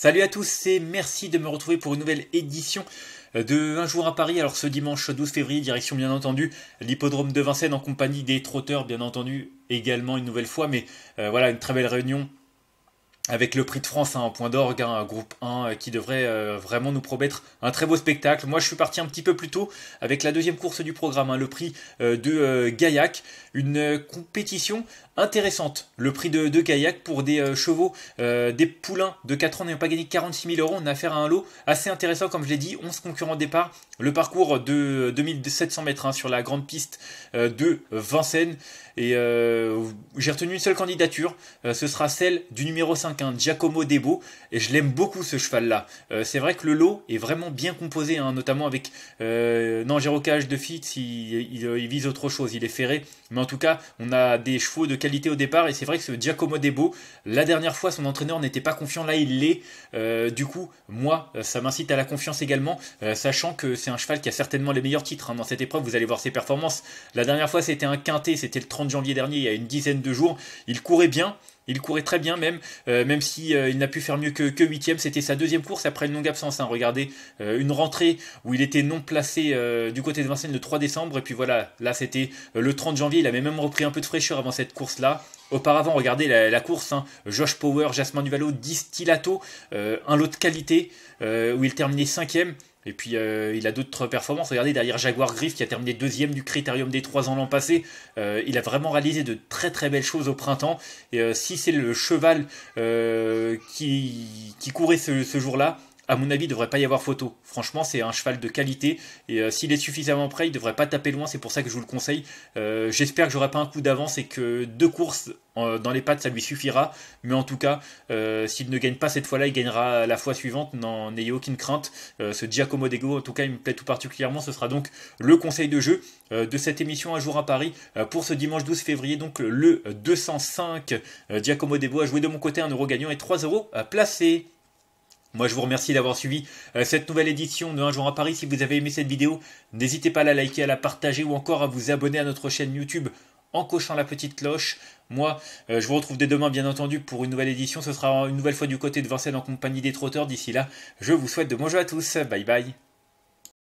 Salut à tous et merci de me retrouver pour une nouvelle édition euh, de Un jour à Paris. Alors ce dimanche 12 février, direction bien entendu l'hippodrome de Vincennes en compagnie des trotteurs bien entendu également une nouvelle fois. Mais euh, voilà, une très belle réunion avec le prix de France un hein, en point d'orgue, hein, un groupe euh, 1 qui devrait euh, vraiment nous promettre un très beau spectacle. Moi je suis parti un petit peu plus tôt avec la deuxième course du programme, hein, le prix euh, de euh, une compétition intéressante. Le prix de, de Gaillac pour des chevaux, des poulains de 4 ans n'ayant pas gagné 46 000 euros, on a affaire à un lot assez intéressant comme je l'ai dit, 11 concurrents départ, le parcours de 2700 mètres sur la grande piste de Vincennes et j'ai retenu une seule candidature, ce sera celle du numéro 5 un Giacomo Debo, et je l'aime beaucoup ce cheval-là. Euh, c'est vrai que le lot est vraiment bien composé, hein, notamment avec euh, non de Fitz, il, euh, il, vise autre chose, il est ferré, mais en tout cas, on a des chevaux de qualité au départ, et c'est vrai que ce Giacomo Debo, la dernière fois, son entraîneur n'était pas confiant, là il l'est. Euh, du coup, moi, ça m'incite à la confiance également, sachant que c'est un cheval qui a certainement les meilleurs titres hein. dans cette épreuve, vous allez voir ses performances. La dernière fois, c'était un quintet, c'était le 30 janvier dernier, il y a une dizaine de jours, il courait bien. Il courait très bien même, euh, même si euh, il n'a pu faire mieux que, que ème C'était sa deuxième course après une longue absence. Hein. Regardez, euh, une rentrée où il était non placé du côté de Vincennes le 3 décembre. Et puis voilà, là c'était le 30 janvier. Il avait même repris un peu de fraîcheur avant cette course-là. Auparavant, regardez la, course, hein. Josh Power, Jasmin Duvalo, Distillato, un lot de qualité où il terminait cinquième. Et puis euh, il a d'autres performances. Regardez derrière Jaguar Griff qui a terminé deuxième du Critérium des 3 ans l'an passé. Euh, il a vraiment réalisé de très très belles choses au printemps. Et euh, si c'est le cheval qui, qui courait ce jour-là, à mon avis, il devrait pas y avoir photo. Franchement, c'est un cheval de qualité. Et euh, s'il est suffisamment prêt, il ne devrait pas taper loin. C'est pour ça que je vous le conseille. Euh, j'espère que j'aurai pas un coup d'avance et que deux courses dans les pattes, ça lui suffira. Mais en tout cas, euh, s'il ne gagne pas cette fois-là, il gagnera la fois suivante. N'en ayez aucune crainte. ce Giacomo Dego, en tout cas, il me plaît tout particulièrement. Ce sera donc le conseil de jeu de cette émission Un jour à Paris pour ce dimanche 12 février. Donc le 205 Giacomo Dego a joué de mon côté un euro gagnant et 3 euros placés. Moi, je vous remercie d'avoir suivi euh, cette nouvelle édition de Un jour à Paris. Si vous avez aimé cette vidéo, n'hésitez pas à la liker, à la partager ou encore à vous abonner à notre chaîne YouTube en cochant la petite cloche. Moi, euh, je vous retrouve dès demain, bien entendu, pour une nouvelle édition. Ce sera une nouvelle fois du côté de Vincennes en compagnie des trotteurs. D'ici là, je vous souhaite de bons jeux à tous. Bye bye.